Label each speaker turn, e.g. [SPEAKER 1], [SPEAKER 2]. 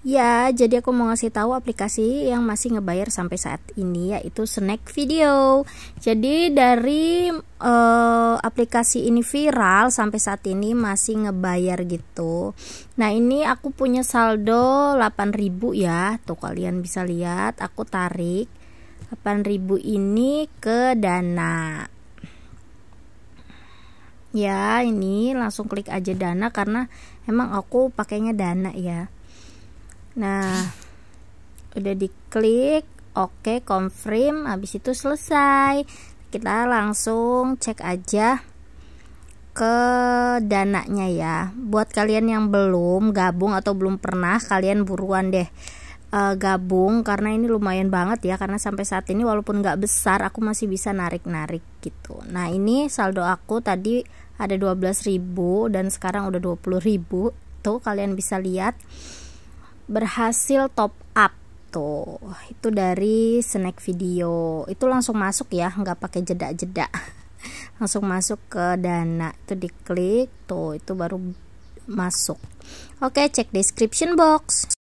[SPEAKER 1] Ya, jadi aku mau ngasih tahu aplikasi yang masih ngebayar sampai saat ini yaitu Snack Video. Jadi dari uh, aplikasi ini viral sampai saat ini masih ngebayar gitu. Nah, ini aku punya saldo 8.000 ya. Tuh kalian bisa lihat, aku tarik 8.000 ini ke Dana. Ya, ini langsung klik aja Dana karena emang aku pakainya Dana ya. Nah, udah diklik, oke, okay, confirm, habis itu selesai. Kita langsung cek aja ke dananya ya. Buat kalian yang belum gabung atau belum pernah, kalian buruan deh uh, gabung karena ini lumayan banget ya karena sampai saat ini walaupun nggak besar aku masih bisa narik-narik gitu. Nah, ini saldo aku tadi ada 12.000 dan sekarang udah 20.000. Tuh kalian bisa lihat berhasil top up tuh itu dari snack video itu langsung masuk ya nggak pakai jeda-jeda langsung masuk ke dana itu diklik tuh itu baru masuk oke cek description box